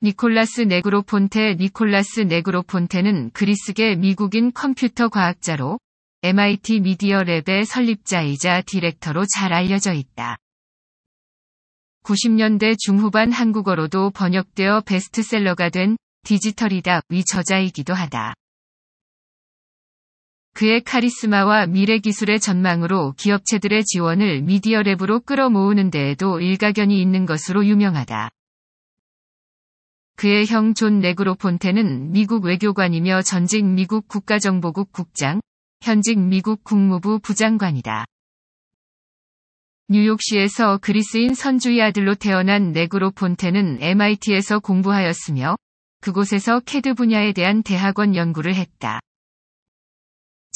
니콜라스 네그로폰테 니콜라스 네그로폰테는 그리스계 미국인 컴퓨터 과학자로 MIT 미디어 랩의 설립자이자 디렉터로 잘 알려져 있다. 90년대 중후반 한국어로도 번역되어 베스트셀러가 된 디지털이다 위 저자이기도 하다. 그의 카리스마와 미래 기술의 전망으로 기업체들의 지원을 미디어 랩으로 끌어모으는 데에도 일가견이 있는 것으로 유명하다. 그의 형존 레그로폰테는 미국 외교관이며 전직 미국 국가정보국 국장, 현직 미국 국무부 부장관이다. 뉴욕시에서 그리스인 선주의 아들로 태어난 네그로폰테는 MIT에서 공부하였으며 그곳에서 캐드 분야에 대한 대학원 연구를 했다.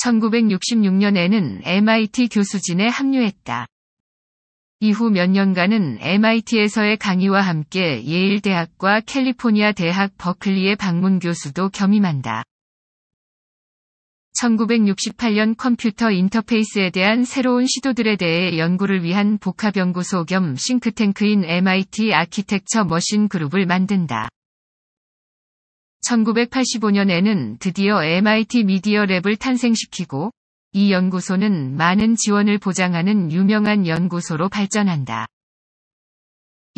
1966년에는 MIT 교수진에 합류했다. 이후 몇 년간은 MIT에서의 강의와 함께 예일 대학과 캘리포니아 대학 버클리의 방문 교수도 겸임한다. 1968년 컴퓨터 인터페이스에 대한 새로운 시도들에 대해 연구를 위한 복합연구소 겸 싱크탱크인 MIT 아키텍처 머신 그룹을 만든다. 1985년에는 드디어 MIT 미디어 랩을 탄생시키고 이 연구소는 많은 지원을 보장하는 유명한 연구소로 발전한다.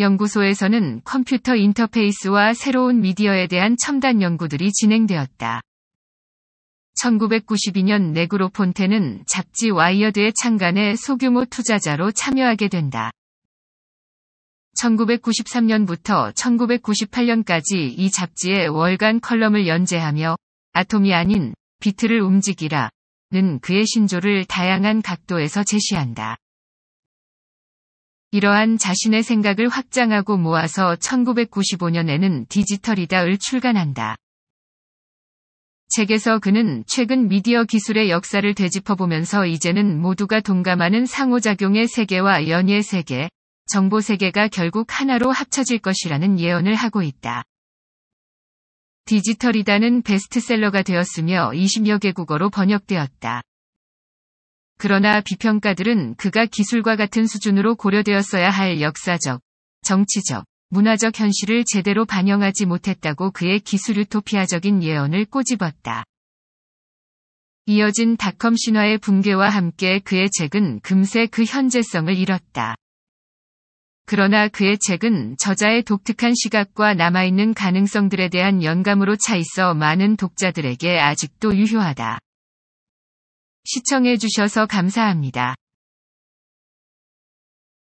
연구소에서는 컴퓨터 인터페이스와 새로운 미디어에 대한 첨단 연구들이 진행되었다. 1992년 네그로폰테는 잡지 와이어드의 창간에 소규모 투자자로 참여하게 된다. 1993년부터 1998년까지 이 잡지에 월간 컬럼을 연재하며 아톰이 아닌 비트를 움직이라 는 그의 신조를 다양한 각도에서 제시한다. 이러한 자신의 생각을 확장하고 모아서 1995년에는 디지털이다을 출간한다. 책에서 그는 최근 미디어 기술의 역사를 되짚어보면서 이제는 모두가 동감하는 상호작용의 세계와 연예 세계, 정보 세계가 결국 하나로 합쳐질 것이라는 예언을 하고 있다. 디지털이다는 베스트셀러가 되었으며 20여 개국어로 번역되었다. 그러나 비평가들은 그가 기술과 같은 수준으로 고려되었어야 할 역사적, 정치적, 문화적 현실을 제대로 반영하지 못했다고 그의 기술 유토피아적인 예언을 꼬집었다. 이어진 닷컴 신화의 붕괴와 함께 그의 책은 금세 그 현재성을 잃었다. 그러나 그의 책은 저자의 독특한 시각과 남아있는 가능성들에 대한 영감으로 차 있어 많은 독자들에게 아직도 유효하다. 시청해주셔서 감사합니다.